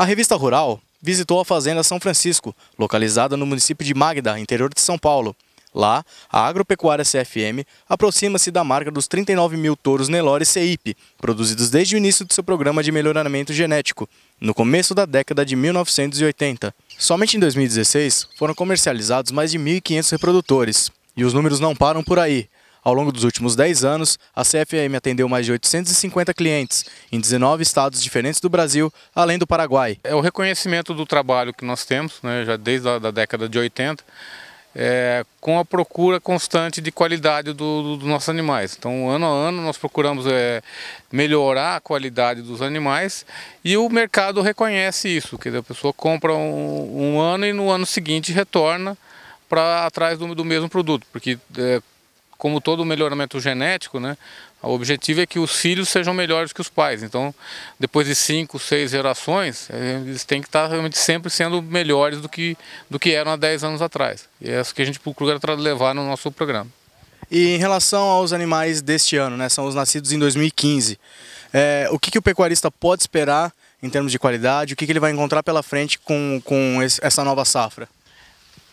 A revista Rural visitou a Fazenda São Francisco, localizada no município de Magda, interior de São Paulo. Lá, a agropecuária CFM aproxima-se da marca dos 39 mil touros Nelore CIP, produzidos desde o início do seu programa de melhoramento genético, no começo da década de 1980. Somente em 2016, foram comercializados mais de 1.500 reprodutores. E os números não param por aí. Ao longo dos últimos 10 anos, a CFM atendeu mais de 850 clientes em 19 estados diferentes do Brasil, além do Paraguai. É o reconhecimento do trabalho que nós temos, né, já desde a da década de 80, é, com a procura constante de qualidade dos do, nossos animais. Então, ano a ano, nós procuramos é, melhorar a qualidade dos animais e o mercado reconhece isso, que a pessoa compra um, um ano e no ano seguinte retorna para atrás do, do, mesmo produto, porque é, como todo melhoramento genético, né, o objetivo é que os filhos sejam melhores que os pais. Então, depois de cinco, seis gerações, eles têm que estar realmente sempre sendo melhores do que, do que eram há 10 anos atrás. E é isso que a gente procura levar no nosso programa. E em relação aos animais deste ano, né, são os nascidos em 2015, é, o que, que o pecuarista pode esperar em termos de qualidade, o que, que ele vai encontrar pela frente com, com esse, essa nova safra?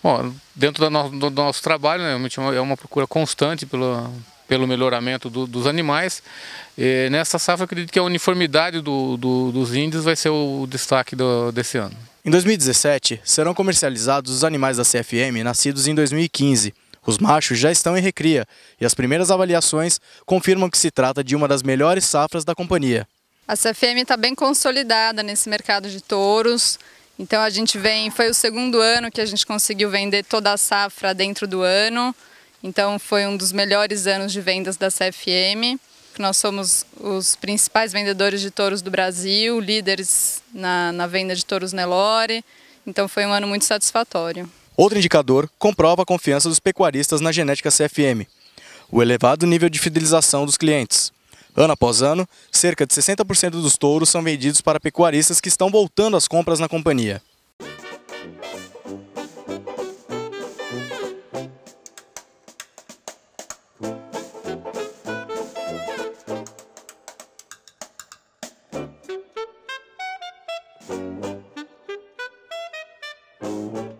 Bom, dentro do nosso trabalho, né, é, é uma procura constante pelo, pelo melhoramento do, dos animais. E nessa safra, acredito que a uniformidade do, do, dos índios vai ser o destaque desse ano. Em 2017, serão comercializados os animais da CFM nascidos em 2015. Os machos já estão em recria e as primeiras avaliações confirmam que se trata de uma das melhores safras da companhia. A CFM está bem consolidada nesse mercado de touros. Então a gente vem, foi o segundo ano que a gente conseguiu vender toda a safra dentro do ano. Então foi um dos melhores anos de vendas da CFM. Nós somos os principais vendedores de touros do Brasil, líderes na, na venda de touros Nelore. Então foi um ano muito satisfatório. Outro indicador comprova a confiança dos pecuaristas na genética CFM, o elevado nível de fidelização dos clientes. Ano após ano, cerca de 60% dos touros são vendidos para pecuaristas que estão voltando às compras na companhia. Thank